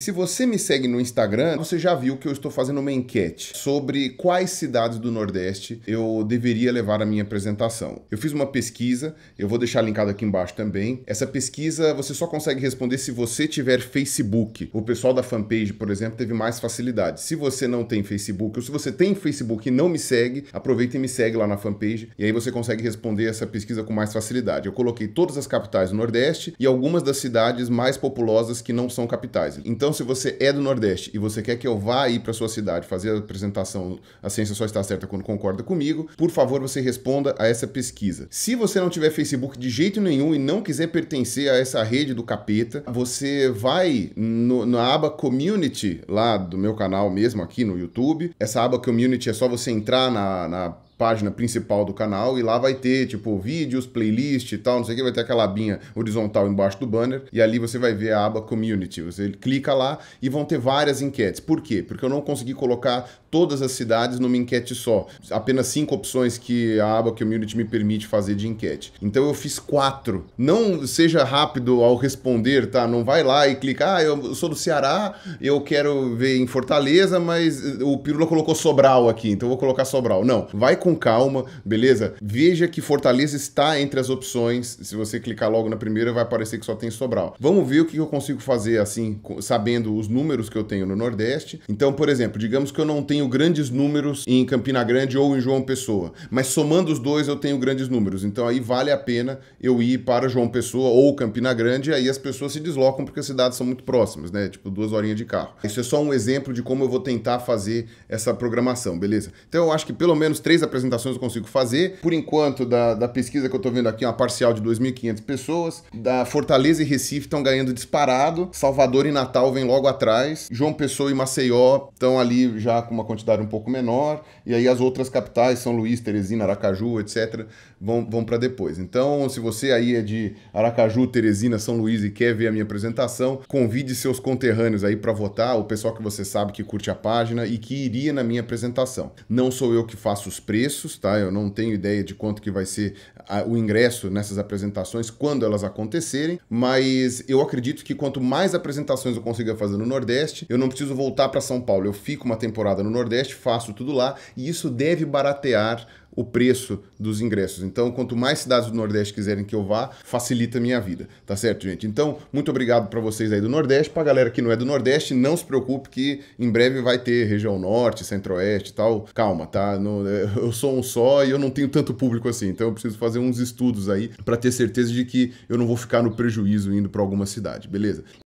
Se você me segue no Instagram, você já viu que eu estou fazendo uma enquete sobre quais cidades do Nordeste eu deveria levar a minha apresentação. Eu fiz uma pesquisa, eu vou deixar linkado aqui embaixo também. Essa pesquisa você só consegue responder se você tiver Facebook. O pessoal da fanpage, por exemplo, teve mais facilidade. Se você não tem Facebook, ou se você tem Facebook e não me segue, aproveita e me segue lá na fanpage e aí você consegue responder essa pesquisa com mais facilidade. Eu coloquei todas as capitais do Nordeste e algumas das cidades mais populosas que não são capitais. Então então, se você é do Nordeste e você quer que eu vá aí para sua cidade fazer a apresentação A Ciência Só Está Certa Quando Concorda Comigo, por favor, você responda a essa pesquisa. Se você não tiver Facebook de jeito nenhum e não quiser pertencer a essa rede do capeta, você vai no, na aba Community, lá do meu canal mesmo, aqui no YouTube. Essa aba Community é só você entrar na, na página principal do canal e lá vai ter, tipo, vídeos, playlist e tal, não sei o que, vai ter aquela abinha horizontal embaixo do banner e ali você vai ver a aba community. Você clica lá e vão ter várias enquetes. Por quê? Porque eu não consegui colocar todas as cidades numa enquete só. Apenas cinco opções que a aba community me permite fazer de enquete. Então eu fiz quatro. Não seja rápido ao responder, tá? Não vai lá e clica, ah, eu sou do Ceará, eu quero ver em Fortaleza, mas o Pirula colocou Sobral aqui, então eu vou colocar Sobral. Não, vai com com calma, beleza? Veja que Fortaleza está entre as opções. Se você clicar logo na primeira, vai aparecer que só tem Sobral. Vamos ver o que eu consigo fazer assim, sabendo os números que eu tenho no Nordeste. Então, por exemplo, digamos que eu não tenho grandes números em Campina Grande ou em João Pessoa, mas somando os dois eu tenho grandes números. Então aí vale a pena eu ir para João Pessoa ou Campina Grande, e aí as pessoas se deslocam porque as cidades são muito próximas, né? Tipo duas horinhas de carro. Isso é só um exemplo de como eu vou tentar fazer essa programação, beleza? Então eu acho que pelo menos três apresentações apresentações eu consigo fazer. Por enquanto, da, da pesquisa que eu estou vendo aqui, uma parcial de 2.500 pessoas. Da Fortaleza e Recife estão ganhando disparado. Salvador e Natal vem logo atrás. João Pessoa e Maceió estão ali já com uma quantidade um pouco menor. E aí as outras capitais, São Luís, Teresina, Aracaju, etc., vão, vão para depois. Então, se você aí é de Aracaju, Teresina, São Luís e quer ver a minha apresentação, convide seus conterrâneos aí para votar, o pessoal que você sabe que curte a página e que iria na minha apresentação. Não sou eu que faço os preços preços, tá? Eu não tenho ideia de quanto que vai ser a, o ingresso nessas apresentações quando elas acontecerem, mas eu acredito que quanto mais apresentações eu consiga fazer no Nordeste, eu não preciso voltar para São Paulo. Eu fico uma temporada no Nordeste, faço tudo lá e isso deve baratear o preço dos ingressos. Então, quanto mais cidades do Nordeste quiserem que eu vá, facilita a minha vida, tá certo, gente? Então, muito obrigado para vocês aí do Nordeste, para a galera que não é do Nordeste, não se preocupe que em breve vai ter região Norte, Centro-Oeste e tal. Calma, tá? eu sou um só e eu não tenho tanto público assim, então eu preciso fazer uns estudos aí para ter certeza de que eu não vou ficar no prejuízo indo para alguma cidade, beleza?